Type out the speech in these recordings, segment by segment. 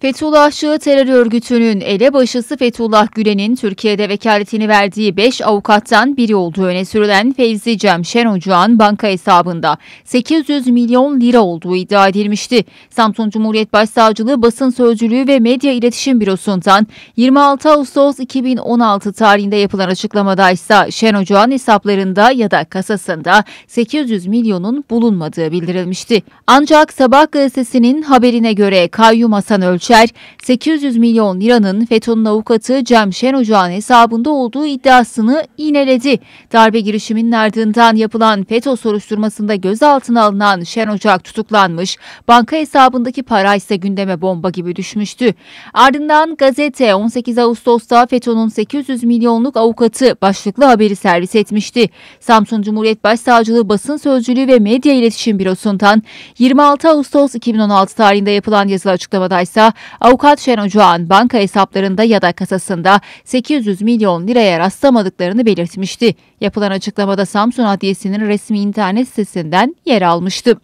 Fethullahçı terör örgütünün elebaşısı Fethullah Gülen'in Türkiye'de vekaletini verdiği 5 avukattan biri olduğu öne sürülen Fevzi Cem Şen Ocağ'ın banka hesabında 800 milyon lira olduğu iddia edilmişti. Samsun Cumhuriyet Başsavcılığı Basın Sözcülüğü ve Medya İletişim Bürosu'ndan 26 Ağustos 2016 tarihinde yapılan açıklamada ise Şen Ocağ'ın hesaplarında ya da kasasında 800 milyonun bulunmadığı bildirilmişti. Ancak Sabah gazetesinin haberine göre kayyum Hasan Ölçü Gökçer, 800 milyon liranın FETÖ'nün avukatı Cem Şen Ocağ'ın hesabında olduğu iddiasını ineledi. Darbe girişiminin ardından yapılan FETÖ soruşturmasında gözaltına alınan Şen Ocak tutuklanmış, banka hesabındaki para ise gündeme bomba gibi düşmüştü. Ardından gazete 18 Ağustos'ta FETÖ'nün 800 milyonluk avukatı başlıklı haberi servis etmişti. Samsun Cumhuriyet Başsavcılığı Basın Sözcülüğü ve Medya İletişim Bürosu'ndan 26 Ağustos 2016 tarihinde yapılan yazılı açıklamada ise Avukat Şen Ocağan banka hesaplarında ya da kasasında 800 milyon liraya rastlamadıklarını belirtmişti. Yapılan açıklamada Samsun Adliyesi'nin resmi internet sitesinden yer almıştı.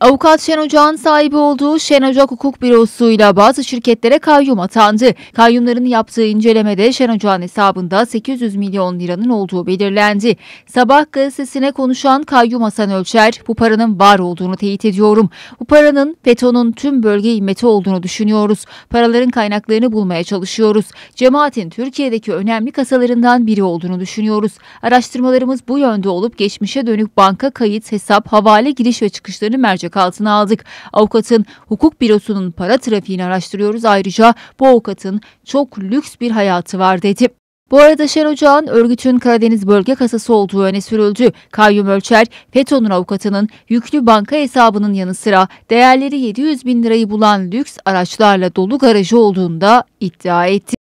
Avukat Şen Ocağ'ın sahibi olduğu Şen Ocak Hukuk ile bazı şirketlere kayyum atandı. Kayyumların yaptığı incelemede Şen Ocağ'ın hesabında 800 milyon liranın olduğu belirlendi. Sabah gazetesine konuşan kayyum Hasan Ölçer, bu paranın var olduğunu teyit ediyorum. Bu paranın FETÖ'nün tüm bölge himeti olduğunu düşünüyoruz. Paraların kaynaklarını bulmaya çalışıyoruz. Cemaatin Türkiye'deki önemli kasalarından biri olduğunu düşünüyoruz. Araştırmalarımız bu yönde olup geçmişe dönük banka kayıt, hesap, havale giriş ve çıkışlarını mercek mercek altına aldık. Avukatın hukuk bürosunun para trafiğini araştırıyoruz. Ayrıca bu avukatın çok lüks bir hayatı var dedi. Bu arada Şen Ocağan örgütün Karadeniz bölge kasası olduğu öne sürüldü. Kayyum Ölçer, FETÖ'nün avukatının yüklü banka hesabının yanı sıra değerleri 700 bin lirayı bulan lüks araçlarla dolu garajı olduğunda iddia etti.